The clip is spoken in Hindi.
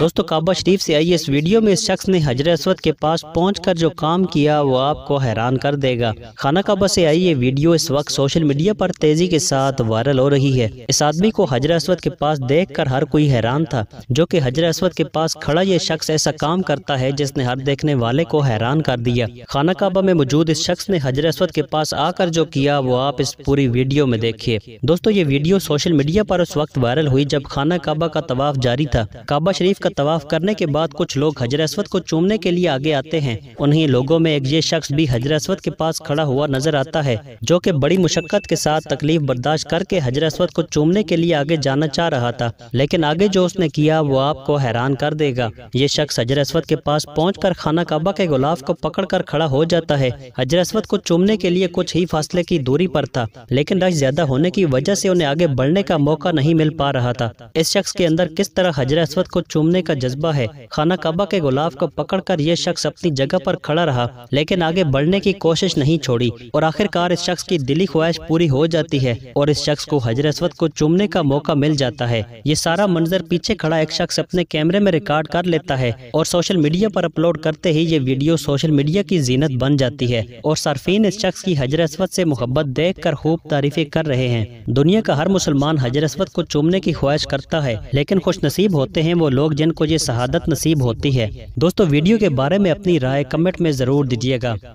दोस्तों काबा शरीफ से आई इस वीडियो में इस शख्स ने हजरत असवद के पास पहुंचकर जो काम किया वो आपको हैरान कर देगा खाना काबा से आई ये वीडियो इस वक्त सोशल मीडिया पर तेजी के साथ वायरल हो रही है इस आदमी को हजरत असवद के पास देखकर हर कोई हैरान था जो कि हजरत असवद के पास खड़ा ये शख्स ऐसा काम करता है जिसने हर देखने वाले को हैरान कर दिया खाना काबा में मौजूद इस शख्स ने हजरत असवद के पास आकर जो किया वो आप इस पूरी वीडियो में देखिए दोस्तों ये वीडियो सोशल मीडिया पर उस वक्त वायरल हुई जब खाना काबा का तवाफ जारी था काबा शरीफ का का तवाफ करने के बाद कुछ लोग हजर असवद को चूमने के लिए आगे आते हैं उन्हीं लोगों में एक ये शख्स भी हजर असवद के पास खड़ा हुआ नजर आता है जो कि बड़ी मुशक्कत के साथ तकलीफ बर्दाश्त करके हजर असवद को चूमने के लिए आगे जाना चाह रहा था लेकिन आगे जो उसने किया वो आपको हैरान कर देगा ये शख्स हजर असवद के पास पहुँच कर खाना काबा के गुलाब को पकड़ कर खड़ा हो जाता है हजर असवद को चूमने के लिए कुछ ही फासले की दूरी पर था लेकिन रश ज्यादा होने की वजह ऐसी उन्हें आगे बढ़ने का मौका नहीं मिल पा रहा था इस शख्स के अंदर किस तरह हजर असवद को चूमने होने का जज्बा है खाना काबा के गुलाब को पकड़कर यह शख्स अपनी जगह पर खड़ा रहा लेकिन आगे बढ़ने की कोशिश नहीं छोड़ी और आखिरकार इस शख्स की दिली ख्वाहिश पूरी हो जाती है और इस शख्स को हजरसवत को चुमने का मौका मिल जाता है ये सारा मंजर पीछे खड़ा एक शख्स अपने कैमरे में रिकॉर्ड कर लेता है और सोशल मीडिया पर अपलोड करते ही ये वीडियो सोशल मीडिया की जीनत बन जाती है और सार्फिन इस शख्स की हजरसवत ऐसी से मोहब्बत देख कर खूब तारीफे कर रहे हैं दुनिया का हर मुसलमान हजरसवत को चुमने की ख्वाहिश करता है लेकिन खुश नसीब होते हैं वो लोग जिन जिन को ये शहादत नसीब होती है दोस्तों वीडियो के बारे में अपनी राय कमेंट में ज़रूर दीजिएगा